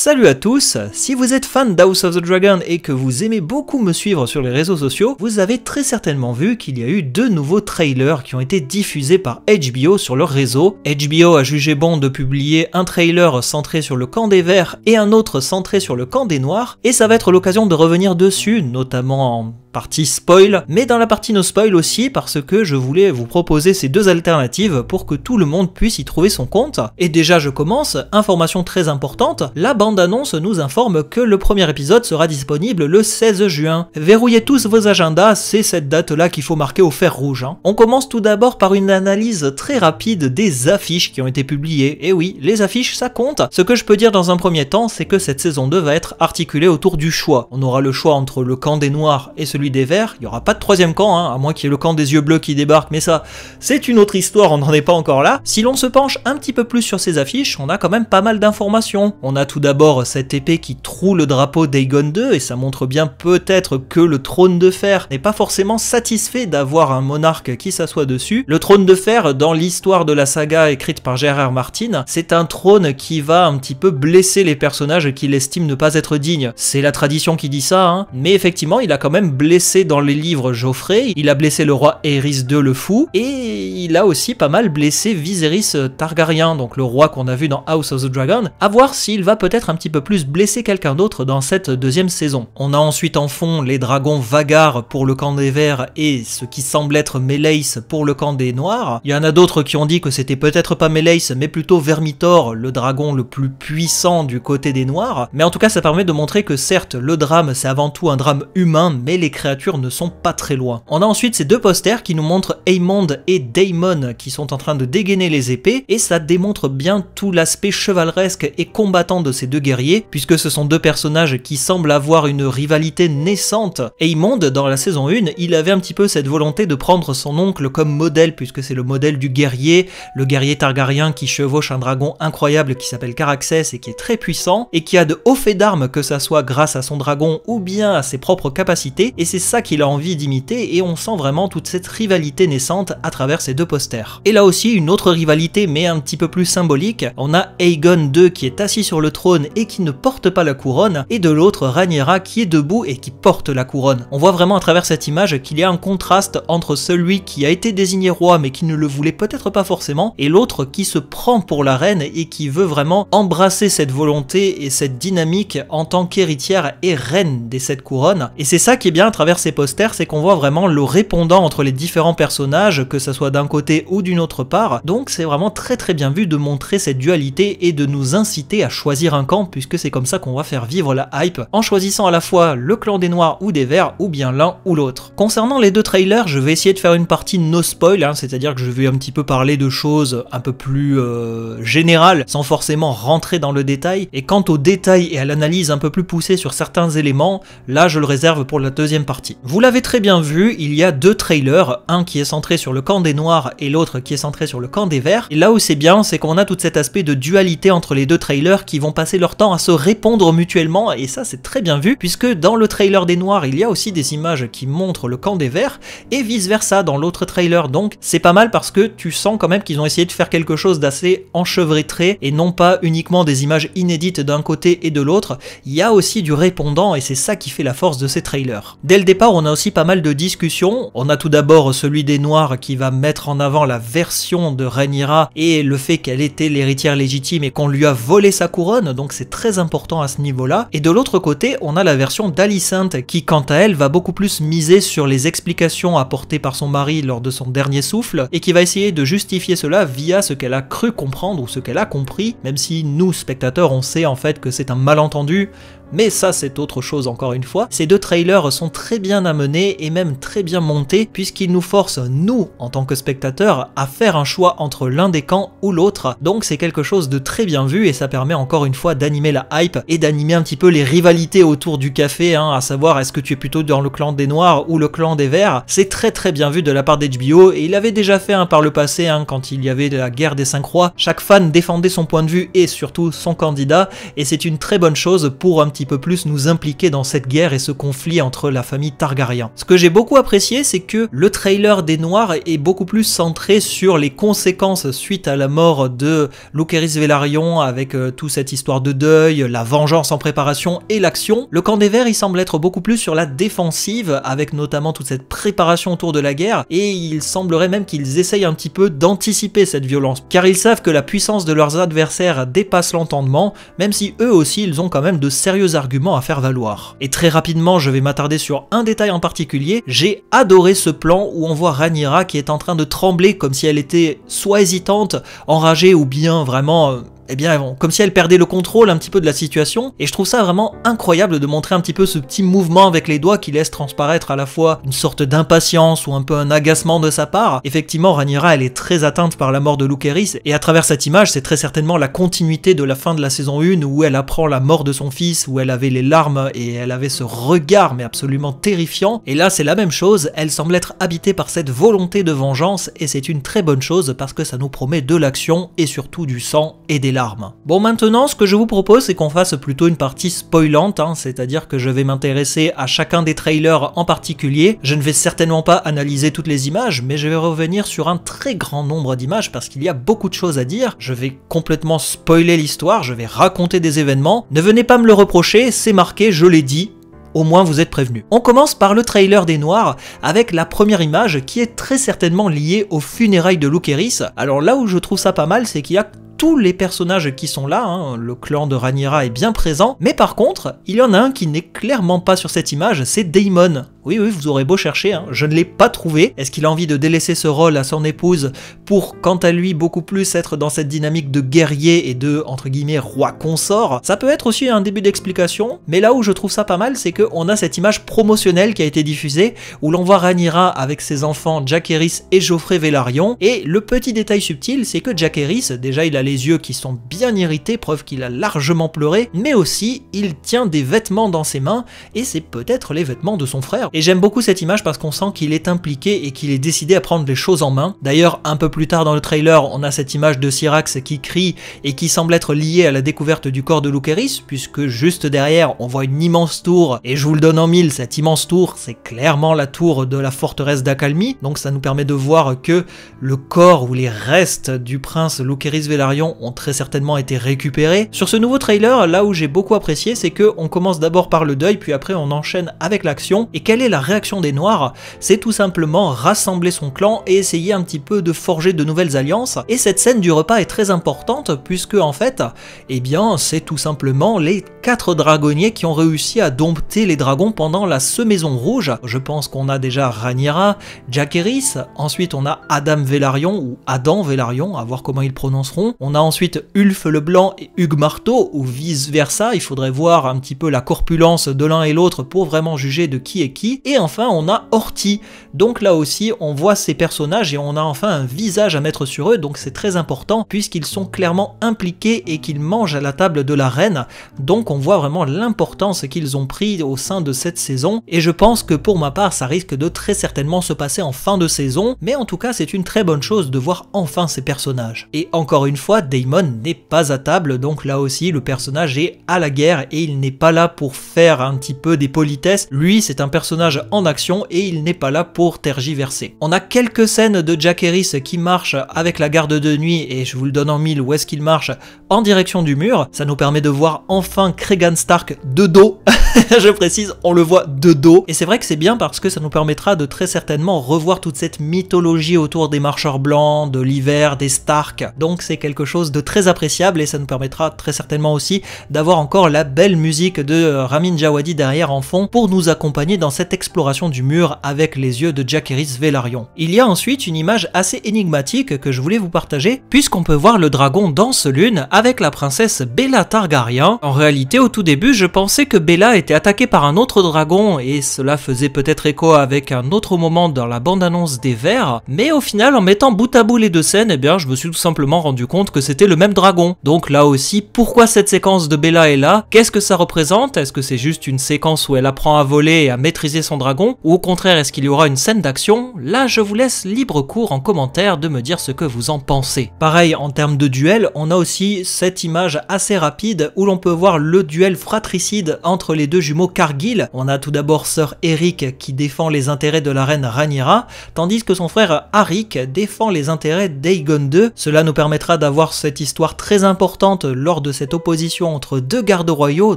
Salut à tous, si vous êtes fan d'House of the Dragon et que vous aimez beaucoup me suivre sur les réseaux sociaux, vous avez très certainement vu qu'il y a eu deux nouveaux trailers qui ont été diffusés par HBO sur leur réseau. HBO a jugé bon de publier un trailer centré sur le camp des verts et un autre centré sur le camp des noirs, et ça va être l'occasion de revenir dessus, notamment en partie spoil, mais dans la partie no spoil aussi parce que je voulais vous proposer ces deux alternatives pour que tout le monde puisse y trouver son compte. Et déjà je commence, information très importante, la bande-annonce nous informe que le premier épisode sera disponible le 16 juin. Verrouillez tous vos agendas, c'est cette date-là qu'il faut marquer au fer rouge. Hein. On commence tout d'abord par une analyse très rapide des affiches qui ont été publiées. Et oui, les affiches ça compte. Ce que je peux dire dans un premier temps, c'est que cette saison 2 va être articulée autour du choix. On aura le choix entre le camp des noirs et celui des Verts. Il n'y aura pas de troisième camp, hein, à moins qu'il y ait le camp des yeux bleus qui débarque, mais ça, c'est une autre histoire, on n'en est pas encore là. Si l'on se penche un petit peu plus sur ces affiches, on a quand même pas mal d'informations. On a tout d'abord cette épée qui troue le drapeau d'Aegon II, et ça montre bien peut-être que le trône de fer n'est pas forcément satisfait d'avoir un monarque qui s'assoit dessus. Le trône de fer, dans l'histoire de la saga écrite par Gérard Martin, c'est un trône qui va un petit peu blesser les personnages qu'il estime ne pas être dignes. C'est la tradition qui dit ça, hein, mais effectivement, il a quand même blessé blessé dans les livres Geoffrey, il a blessé le roi Aerys II le Fou, et il a aussi pas mal blessé Viserys euh, Targaryen, donc le roi qu'on a vu dans House of the Dragon, à voir s'il va peut-être un petit peu plus blesser quelqu'un d'autre dans cette deuxième saison. On a ensuite en fond les dragons Vagar pour le camp des Verts et ce qui semble être Meleis pour le camp des Noirs. Il y en a d'autres qui ont dit que c'était peut-être pas Meleis, mais plutôt Vermitor, le dragon le plus puissant du côté des Noirs, mais en tout cas ça permet de montrer que certes le drame c'est avant tout un drame humain, mais les créatures ne sont pas très loin. On a ensuite ces deux posters qui nous montrent Aemond et Daemon qui sont en train de dégainer les épées, et ça démontre bien tout l'aspect chevaleresque et combattant de ces deux guerriers, puisque ce sont deux personnages qui semblent avoir une rivalité naissante. Aemond, dans la saison 1, il avait un petit peu cette volonté de prendre son oncle comme modèle, puisque c'est le modèle du guerrier, le guerrier targaryen qui chevauche un dragon incroyable qui s'appelle Caraxès et qui est très puissant, et qui a de hauts faits d'armes, que ça soit grâce à son dragon ou bien à ses propres capacités, c'est ça qu'il a envie d'imiter et on sent vraiment toute cette rivalité naissante à travers ces deux posters. Et là aussi une autre rivalité mais un petit peu plus symbolique, on a Aegon II qui est assis sur le trône et qui ne porte pas la couronne et de l'autre Rhaenyra qui est debout et qui porte la couronne. On voit vraiment à travers cette image qu'il y a un contraste entre celui qui a été désigné roi mais qui ne le voulait peut-être pas forcément et l'autre qui se prend pour la reine et qui veut vraiment embrasser cette volonté et cette dynamique en tant qu'héritière et reine des sept couronnes. Et c'est ça qui est bien travers ces posters, c'est qu'on voit vraiment le répondant entre les différents personnages, que ce soit d'un côté ou d'une autre part. Donc c'est vraiment très très bien vu de montrer cette dualité et de nous inciter à choisir un camp, puisque c'est comme ça qu'on va faire vivre la hype, en choisissant à la fois le clan des noirs ou des verts, ou bien l'un ou l'autre. Concernant les deux trailers, je vais essayer de faire une partie no spoil, hein, c'est-à-dire que je vais un petit peu parler de choses un peu plus euh, générales, sans forcément rentrer dans le détail. Et quant aux détails et à l'analyse un peu plus poussée sur certains éléments, là je le réserve pour la deuxième vous l'avez très bien vu, il y a deux trailers, un qui est centré sur le camp des noirs et l'autre qui est centré sur le camp des verts. Et là où c'est bien, c'est qu'on a tout cet aspect de dualité entre les deux trailers qui vont passer leur temps à se répondre mutuellement et ça c'est très bien vu puisque dans le trailer des noirs il y a aussi des images qui montrent le camp des verts et vice versa dans l'autre trailer donc c'est pas mal parce que tu sens quand même qu'ils ont essayé de faire quelque chose d'assez enchevêtré et non pas uniquement des images inédites d'un côté et de l'autre, il y a aussi du répondant et c'est ça qui fait la force de ces trailers départ, on a aussi pas mal de discussions. On a tout d'abord celui des Noirs qui va mettre en avant la version de Rhaenyra et le fait qu'elle était l'héritière légitime et qu'on lui a volé sa couronne, donc c'est très important à ce niveau-là. Et de l'autre côté, on a la version d'Alicente qui, quant à elle, va beaucoup plus miser sur les explications apportées par son mari lors de son dernier souffle et qui va essayer de justifier cela via ce qu'elle a cru comprendre ou ce qu'elle a compris, même si nous, spectateurs, on sait en fait que c'est un malentendu mais ça c'est autre chose encore une fois, ces deux trailers sont très bien amenés et même très bien montés puisqu'ils nous forcent, nous, en tant que spectateurs, à faire un choix entre l'un des camps ou l'autre, donc c'est quelque chose de très bien vu et ça permet encore une fois d'animer la hype et d'animer un petit peu les rivalités autour du café, hein, à savoir est-ce que tu es plutôt dans le clan des noirs ou le clan des verts, c'est très très bien vu de la part d'HBO et il avait déjà fait un par le passé hein, quand il y avait la guerre des cinq rois, chaque fan défendait son point de vue et surtout son candidat et c'est une très bonne chose pour un petit peu plus nous impliquer dans cette guerre et ce conflit entre la famille Targaryen. Ce que j'ai beaucoup apprécié, c'est que le trailer des Noirs est beaucoup plus centré sur les conséquences suite à la mort de Lucerys Velaryon avec euh, toute cette histoire de deuil, la vengeance en préparation et l'action. Le camp des Verts, il semble être beaucoup plus sur la défensive avec notamment toute cette préparation autour de la guerre et il semblerait même qu'ils essayent un petit peu d'anticiper cette violence car ils savent que la puissance de leurs adversaires dépasse l'entendement même si eux aussi ils ont quand même de sérieux arguments à faire valoir. Et très rapidement, je vais m'attarder sur un détail en particulier, j'ai adoré ce plan où on voit Ranira qui est en train de trembler comme si elle était soit hésitante, enragée ou bien vraiment euh, eh bien comme si elle perdait le contrôle un petit peu de la situation, et je trouve ça vraiment incroyable de montrer un petit peu ce petit mouvement avec les doigts qui laisse transparaître à la fois une sorte d'impatience ou un peu un agacement de sa part. Effectivement, Ranira elle est très atteinte par la mort de Eris et à travers cette image, c'est très certainement la continuité de la fin de la saison 1, où elle apprend la mort de son fils, où elle avait les larmes, et elle avait ce regard, mais absolument terrifiant, et là c'est la même chose, elle semble être habitée par cette volonté de vengeance, et c'est une très bonne chose, parce que ça nous promet de l'action, et surtout du sang et des larmes Bon maintenant ce que je vous propose c'est qu'on fasse plutôt une partie spoilante, hein, c'est-à-dire que je vais m'intéresser à chacun des trailers en particulier. Je ne vais certainement pas analyser toutes les images, mais je vais revenir sur un très grand nombre d'images parce qu'il y a beaucoup de choses à dire. Je vais complètement spoiler l'histoire, je vais raconter des événements. Ne venez pas me le reprocher, c'est marqué, je l'ai dit, au moins vous êtes prévenus. On commence par le trailer des Noirs avec la première image qui est très certainement liée aux funérailles de loukéris Alors là où je trouve ça pas mal, c'est qu'il y a tous les personnages qui sont là, hein, le clan de Ranira est bien présent, mais par contre, il y en a un qui n'est clairement pas sur cette image, c'est Daemon. Oui, oui, vous aurez beau chercher, hein. je ne l'ai pas trouvé. Est-ce qu'il a envie de délaisser ce rôle à son épouse pour, quant à lui, beaucoup plus être dans cette dynamique de guerrier et de, entre guillemets, roi consort Ça peut être aussi un début d'explication, mais là où je trouve ça pas mal, c'est qu'on a cette image promotionnelle qui a été diffusée, où l'on voit Ranira avec ses enfants Jack et Geoffrey Vellarion. et le petit détail subtil, c'est que Jack Eris, déjà il a les yeux qui sont bien irrités, preuve qu'il a largement pleuré, mais aussi il tient des vêtements dans ses mains, et c'est peut-être les vêtements de son frère, et j'aime beaucoup cette image parce qu'on sent qu'il est impliqué et qu'il est décidé à prendre les choses en main. D'ailleurs, un peu plus tard dans le trailer, on a cette image de Syrax qui crie et qui semble être liée à la découverte du corps de Lucaris, puisque juste derrière, on voit une immense tour, et je vous le donne en mille, cette immense tour, c'est clairement la tour de la forteresse d'Akalmi, donc ça nous permet de voir que le corps ou les restes du prince Lucaris Velarion ont très certainement été récupérés. Sur ce nouveau trailer, là où j'ai beaucoup apprécié, c'est qu'on commence d'abord par le deuil, puis après on enchaîne avec l'action, et quelle est la réaction des Noirs, c'est tout simplement rassembler son clan et essayer un petit peu de forger de nouvelles alliances. Et cette scène du repas est très importante puisque en fait, eh bien, c'est tout simplement les quatre dragonniers qui ont réussi à dompter les dragons pendant la semaison rouge. Je pense qu'on a déjà Ranira, Jaehaerys, ensuite on a Adam Vélarion ou Adam Vélarion, à voir comment ils prononceront. On a ensuite Ulf le Blanc et Hugues Marteau ou vice versa. Il faudrait voir un petit peu la corpulence de l'un et l'autre pour vraiment juger de qui est qui. Et enfin, on a Horty. Donc là aussi, on voit ces personnages et on a enfin un visage à mettre sur eux, donc c'est très important puisqu'ils sont clairement impliqués et qu'ils mangent à la table de la reine. Donc on voit vraiment l'importance qu'ils ont pris au sein de cette saison. Et je pense que pour ma part, ça risque de très certainement se passer en fin de saison. Mais en tout cas, c'est une très bonne chose de voir enfin ces personnages. Et encore une fois, Damon n'est pas à table, donc là aussi, le personnage est à la guerre et il n'est pas là pour faire un petit peu des politesses. Lui, c'est un personnage en action et il n'est pas là pour tergiverser. On a quelques scènes de Jack Harris qui marche avec la garde de nuit et je vous le donne en mille où est-ce qu'il marche en direction du mur. Ça nous permet de voir enfin Cregan Stark de dos. je précise, on le voit de dos. Et c'est vrai que c'est bien parce que ça nous permettra de très certainement revoir toute cette mythologie autour des marcheurs blancs, de l'hiver, des Stark. Donc c'est quelque chose de très appréciable et ça nous permettra très certainement aussi d'avoir encore la belle musique de euh, Ramin jawadi derrière en fond pour nous accompagner dans cette exploration du mur avec les yeux de Jaqueris Vélarion. Il y a ensuite une image assez énigmatique que je voulais vous partager, puisqu'on peut voir le dragon dans ce lune avec la princesse Bella Targaryen. En réalité, au tout début, je pensais que Bella était attaquée par un autre dragon, et cela faisait peut-être écho avec un autre moment dans la bande-annonce des Verts, mais au final, en mettant bout à bout les deux scènes, eh bien, je me suis tout simplement rendu compte que c'était le même dragon. Donc là aussi, pourquoi cette séquence de Bella est là Qu'est-ce que ça représente Est-ce que c'est juste une séquence où elle apprend à voler et à maîtriser son dragon, ou au contraire est-ce qu'il y aura une scène d'action, là je vous laisse libre cours en commentaire de me dire ce que vous en pensez. Pareil, en termes de duel, on a aussi cette image assez rapide où l'on peut voir le duel fratricide entre les deux jumeaux Cargill. On a tout d'abord Sir Eric qui défend les intérêts de la reine Ranira, tandis que son frère Arik défend les intérêts d'Aegon II. Cela nous permettra d'avoir cette histoire très importante lors de cette opposition entre deux gardes royaux,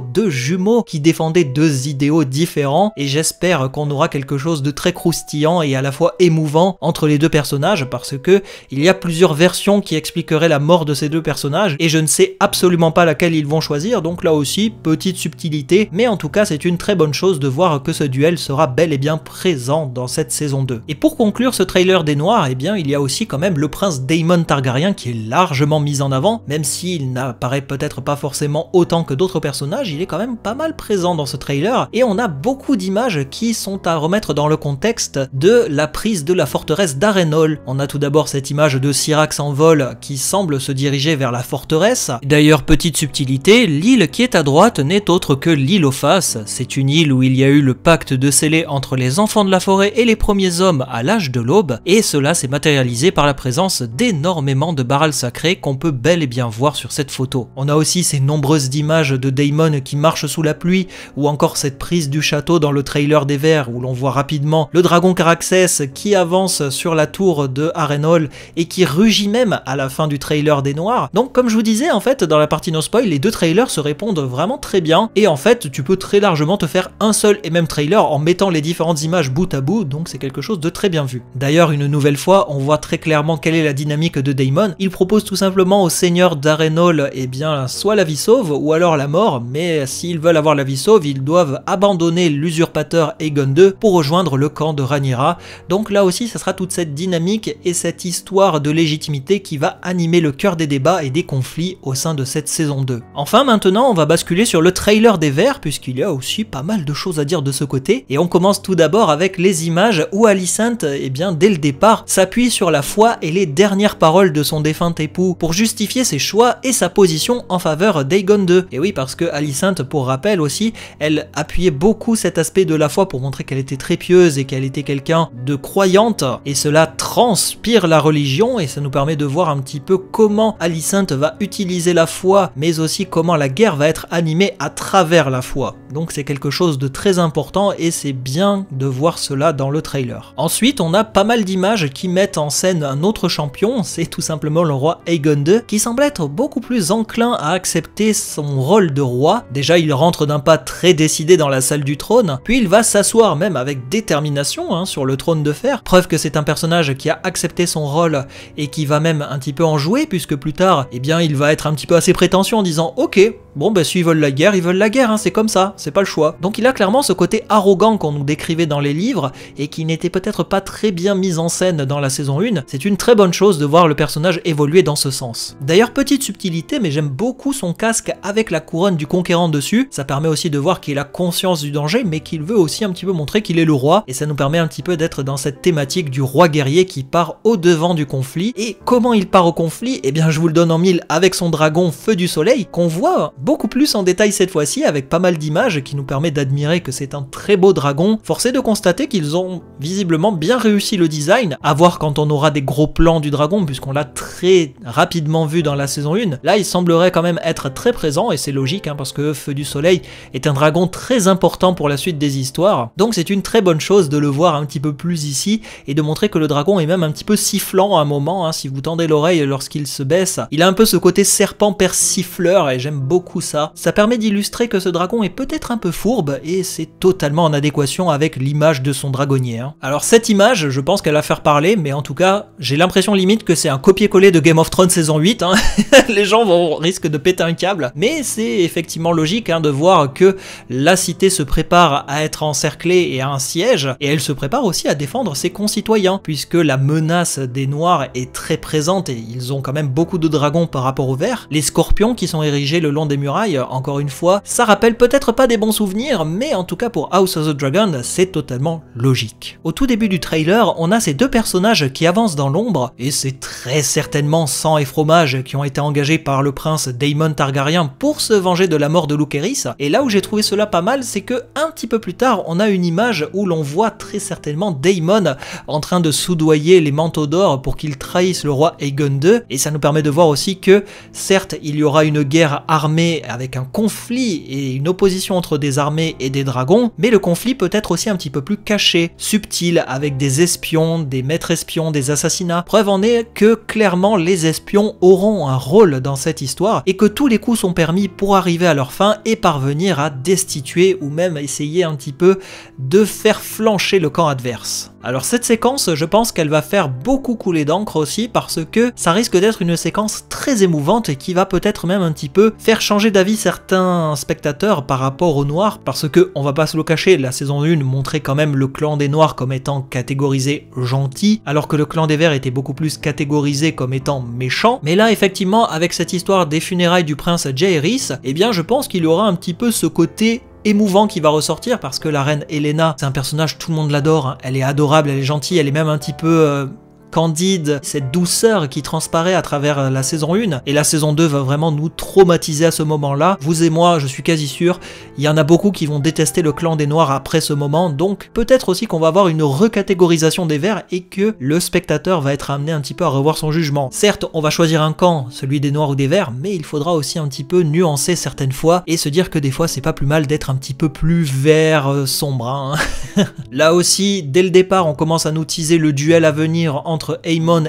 deux jumeaux qui défendaient deux idéaux différents, et j'espère qu'on aura quelque chose de très croustillant et à la fois émouvant entre les deux personnages parce que il y a plusieurs versions qui expliqueraient la mort de ces deux personnages et je ne sais absolument pas laquelle ils vont choisir donc là aussi petite subtilité mais en tout cas c'est une très bonne chose de voir que ce duel sera bel et bien présent dans cette saison 2. Et pour conclure ce trailer des Noirs, et eh bien il y a aussi quand même le prince Daemon Targaryen qui est largement mis en avant, même s'il n'apparaît peut-être pas forcément autant que d'autres personnages, il est quand même pas mal présent dans ce trailer et on a beaucoup d'images qui sont à remettre dans le contexte de la prise de la forteresse d'Arenol. On a tout d'abord cette image de Syrax en vol qui semble se diriger vers la forteresse. D'ailleurs, petite subtilité, l'île qui est à droite n'est autre que l'île aux faces. C'est une île où il y a eu le pacte de scellé entre les enfants de la forêt et les premiers hommes à l'âge de l'aube, et cela s'est matérialisé par la présence d'énormément de barrales sacrés qu'on peut bel et bien voir sur cette photo. On a aussi ces nombreuses images de Daemon qui marche sous la pluie, ou encore cette prise du château dans le trailer des des où l'on voit rapidement le dragon Caraxès qui avance sur la tour de Arenol et qui rugit même à la fin du trailer des Noirs. Donc comme je vous disais en fait dans la partie no spoil les deux trailers se répondent vraiment très bien et en fait tu peux très largement te faire un seul et même trailer en mettant les différentes images bout à bout donc c'est quelque chose de très bien vu. D'ailleurs une nouvelle fois on voit très clairement quelle est la dynamique de Daemon. Il propose tout simplement au seigneur d'Arenol et eh bien soit la vie sauve ou alors la mort mais s'ils veulent avoir la vie sauve ils doivent abandonner l'usurpateur Aegon II pour rejoindre le camp de Ranira. Donc là aussi, ça sera toute cette dynamique et cette histoire de légitimité qui va animer le cœur des débats et des conflits au sein de cette saison 2. Enfin, maintenant, on va basculer sur le trailer des Verts, puisqu'il y a aussi pas mal de choses à dire de ce côté. Et on commence tout d'abord avec les images où Alicent, eh bien, dès le départ, s'appuie sur la foi et les dernières paroles de son défunt époux pour justifier ses choix et sa position en faveur d'Aegon 2. Et oui, parce que Alicent, pour rappel aussi, elle appuyait beaucoup cet aspect de la foi pour montrer qu'elle était très pieuse et qu'elle était quelqu'un de croyante, et cela transpire la religion, et ça nous permet de voir un petit peu comment Alicent va utiliser la foi, mais aussi comment la guerre va être animée à travers la foi. Donc c'est quelque chose de très important, et c'est bien de voir cela dans le trailer. Ensuite, on a pas mal d'images qui mettent en scène un autre champion, c'est tout simplement le roi Aegon II, qui semble être beaucoup plus enclin à accepter son rôle de roi. Déjà, il rentre d'un pas très décidé dans la salle du trône, puis il va s'asseoir même avec détermination hein, sur le trône de fer, preuve que c'est un personnage qui a accepté son rôle et qui va même un petit peu en jouer, puisque plus tard, eh bien, il va être un petit peu assez prétentieux en disant « Ok, bon ben ils veulent la guerre, ils veulent la guerre, hein, c'est comme ça, c'est pas le choix ». Donc il a clairement ce côté arrogant qu'on nous décrivait dans les livres et qui n'était peut-être pas très bien mis en scène dans la saison 1, c'est une très bonne chose de voir le personnage évoluer dans ce sens. D'ailleurs, petite subtilité, mais j'aime beaucoup son casque avec la couronne du conquérant dessus, ça permet aussi de voir qu'il a conscience du danger, mais qu'il veut aussi un petit peu montrer qu'il est le roi et ça nous permet un petit peu d'être dans cette thématique du roi guerrier qui part au devant du conflit. Et comment il part au conflit Et eh bien je vous le donne en mille avec son dragon Feu du Soleil qu'on voit beaucoup plus en détail cette fois-ci avec pas mal d'images qui nous permet d'admirer que c'est un très beau dragon. Forcé de constater qu'ils ont visiblement bien réussi le design, à voir quand on aura des gros plans du dragon puisqu'on l'a très rapidement vu dans la saison 1. Là il semblerait quand même être très présent et c'est logique hein, parce que Feu du Soleil est un dragon très important pour la suite des histoires donc c'est une très bonne chose de le voir un petit peu plus ici et de montrer que le dragon est même un petit peu sifflant à un moment, hein. si vous tendez l'oreille lorsqu'il se baisse. Il a un peu ce côté serpent persifleur et j'aime beaucoup ça. Ça permet d'illustrer que ce dragon est peut-être un peu fourbe et c'est totalement en adéquation avec l'image de son dragonnier. Hein. Alors cette image, je pense qu'elle va faire parler, mais en tout cas, j'ai l'impression limite que c'est un copier-coller de Game of Thrones saison 8. Hein. Les gens vont risquent de péter un câble, mais c'est effectivement logique de voir que la cité se prépare à être en et à un siège, et elle se prépare aussi à défendre ses concitoyens, puisque la menace des Noirs est très présente et ils ont quand même beaucoup de dragons par rapport aux Verts. Les scorpions qui sont érigés le long des murailles, encore une fois, ça rappelle peut-être pas des bons souvenirs, mais en tout cas pour House of the Dragon, c'est totalement logique. Au tout début du trailer, on a ces deux personnages qui avancent dans l'ombre, et c'est très certainement sang et fromage qui ont été engagés par le prince Daemon Targaryen pour se venger de la mort de Lucerys et là où j'ai trouvé cela pas mal, c'est que un petit peu plus tard, on on a une image où l'on voit très certainement Daemon en train de soudoyer les manteaux d'or pour qu'ils trahissent le roi Aegon II, et ça nous permet de voir aussi que, certes, il y aura une guerre armée avec un conflit et une opposition entre des armées et des dragons, mais le conflit peut être aussi un petit peu plus caché, subtil, avec des espions, des maîtres espions, des assassinats. Preuve en est que clairement les espions auront un rôle dans cette histoire et que tous les coups sont permis pour arriver à leur fin et parvenir à destituer ou même essayer un petit peu de faire flancher le camp adverse. Alors cette séquence, je pense qu'elle va faire beaucoup couler d'encre aussi parce que ça risque d'être une séquence très émouvante et qui va peut-être même un petit peu faire changer d'avis certains spectateurs par rapport aux Noirs parce que, on va pas se le cacher, la saison 1 montrait quand même le clan des Noirs comme étant catégorisé gentil alors que le clan des Verts était beaucoup plus catégorisé comme étant méchant. Mais là effectivement, avec cette histoire des funérailles du prince Jairis, eh bien je pense qu'il y aura un petit peu ce côté émouvant qui va ressortir parce que la reine Elena, c'est un personnage, tout le monde l'adore, hein. elle est adorable, elle est gentille, elle est même un petit peu euh, candide, cette douceur qui transparaît à travers euh, la saison 1, et la saison 2 va vraiment nous traumatiser à ce moment-là. Vous et moi, je suis quasi sûr, il y en a beaucoup qui vont détester le clan des Noirs après ce moment, donc peut-être aussi qu'on va avoir une recatégorisation des Verts et que le spectateur va être amené un petit peu à revoir son jugement. Certes, on va choisir un camp, celui des Noirs ou des Verts, mais il faudra aussi un petit peu nuancer certaines fois et se dire que des fois c'est pas plus mal d'être un petit peu plus vert euh, sombre. Hein. Là aussi, dès le départ, on commence à nous teaser le duel à venir entre entre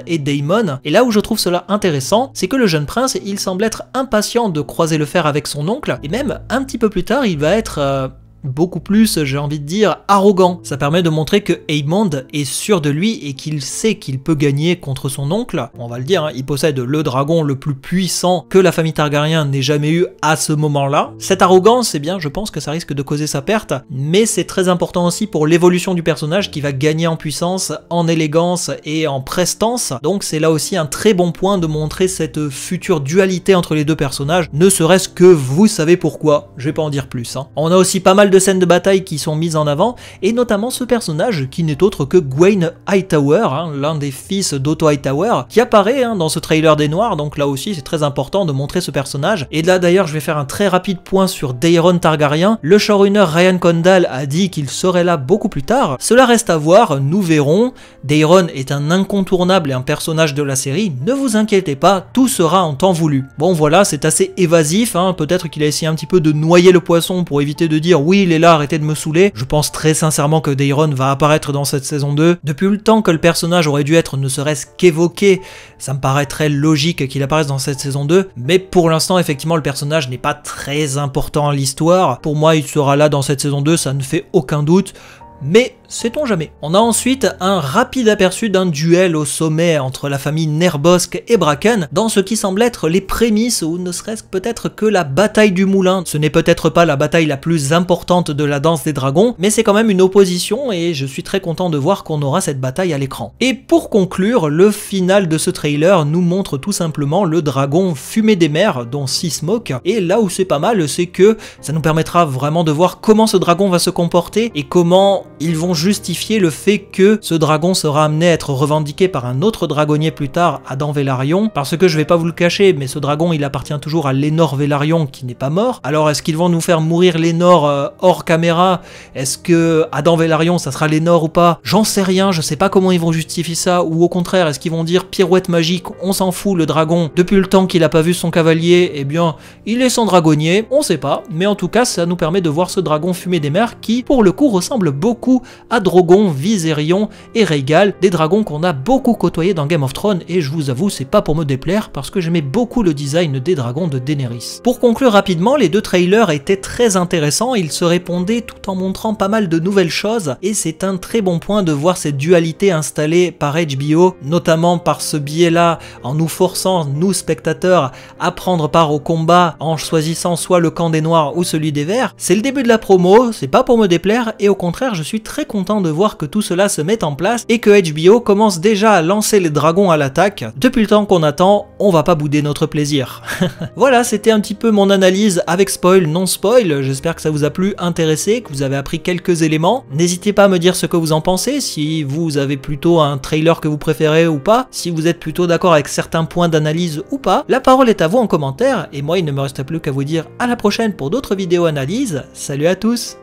et Daemon, et là où je trouve cela intéressant, c'est que le jeune prince, il semble être impatient de croiser le fer avec son oncle, et même un petit peu plus tard, il va être... Euh, beaucoup plus, j'ai envie de dire, arrogant. Ça permet de montrer que Aemond est sûr de lui et qu'il sait qu'il peut gagner contre son oncle. On va le dire, hein, il possède le dragon le plus puissant que la famille Targaryen n'ait jamais eu à ce moment-là. Cette arrogance, eh bien, je pense que ça risque de causer sa perte, mais c'est très important aussi pour l'évolution du personnage qui va gagner en puissance, en élégance et en prestance. Donc c'est là aussi un très bon point de montrer cette future dualité entre les deux personnages, ne serait-ce que vous savez pourquoi, je vais pas en dire plus. Hein. On a aussi pas mal de scènes de bataille qui sont mises en avant, et notamment ce personnage qui n'est autre que Gwen Hightower, hein, l'un des fils d'Otto Hightower, qui apparaît hein, dans ce trailer des Noirs, donc là aussi c'est très important de montrer ce personnage. Et là d'ailleurs je vais faire un très rapide point sur Daeron Targaryen, le showrunner Ryan Condal a dit qu'il serait là beaucoup plus tard, cela reste à voir, nous verrons, Daeron est un incontournable et un personnage de la série, ne vous inquiétez pas, tout sera en temps voulu. Bon voilà, c'est assez évasif, hein. peut-être qu'il a essayé un petit peu de noyer le poisson pour éviter de dire oui il est là, arrêtez de me saouler. Je pense très sincèrement que Dayron va apparaître dans cette saison 2. Depuis le temps que le personnage aurait dû être ne serait-ce qu'évoqué, ça me paraît très logique qu'il apparaisse dans cette saison 2, mais pour l'instant, effectivement, le personnage n'est pas très important à l'histoire. Pour moi, il sera là dans cette saison 2, ça ne fait aucun doute, mais sait-on jamais. On a ensuite un rapide aperçu d'un duel au sommet entre la famille Ner'Bosk et Bracken dans ce qui semble être les prémices ou ne serait-ce peut-être que la bataille du moulin. Ce n'est peut-être pas la bataille la plus importante de la danse des dragons, mais c'est quand même une opposition et je suis très content de voir qu'on aura cette bataille à l'écran. Et pour conclure, le final de ce trailer nous montre tout simplement le dragon fumé des mers dont Smoke, et là où c'est pas mal c'est que ça nous permettra vraiment de voir comment ce dragon va se comporter et comment ils vont jouer justifier le fait que ce dragon sera amené à être revendiqué par un autre dragonnier plus tard, Adam Vélarion, parce que je vais pas vous le cacher, mais ce dragon il appartient toujours à Lénor Vélarion qui n'est pas mort. Alors est-ce qu'ils vont nous faire mourir Lénor euh, hors caméra Est-ce que Adam Vélarion ça sera Lénor ou pas J'en sais rien, je sais pas comment ils vont justifier ça, ou au contraire, est-ce qu'ils vont dire pirouette magique, on s'en fout, le dragon, depuis le temps qu'il a pas vu son cavalier, eh bien, il est son dragonnier, on sait pas, mais en tout cas, ça nous permet de voir ce dragon fumer des mers qui, pour le coup, ressemble beaucoup Drogon, Viserion et régal des dragons qu'on a beaucoup côtoyés dans Game of Thrones et je vous avoue c'est pas pour me déplaire parce que j'aimais beaucoup le design des dragons de Daenerys. Pour conclure rapidement, les deux trailers étaient très intéressants, ils se répondaient tout en montrant pas mal de nouvelles choses et c'est un très bon point de voir cette dualité installée par HBO, notamment par ce biais-là en nous forçant, nous spectateurs, à prendre part au combat en choisissant soit le camp des noirs ou celui des verts. C'est le début de la promo, c'est pas pour me déplaire et au contraire je suis très content de voir que tout cela se met en place et que HBO commence déjà à lancer les dragons à l'attaque. Depuis le temps qu'on attend, on va pas bouder notre plaisir. voilà, c'était un petit peu mon analyse avec spoil, non spoil. J'espère que ça vous a plu, intéressé, que vous avez appris quelques éléments. N'hésitez pas à me dire ce que vous en pensez, si vous avez plutôt un trailer que vous préférez ou pas, si vous êtes plutôt d'accord avec certains points d'analyse ou pas. La parole est à vous en commentaire et moi il ne me reste plus qu'à vous dire à la prochaine pour d'autres vidéos analyses. Salut à tous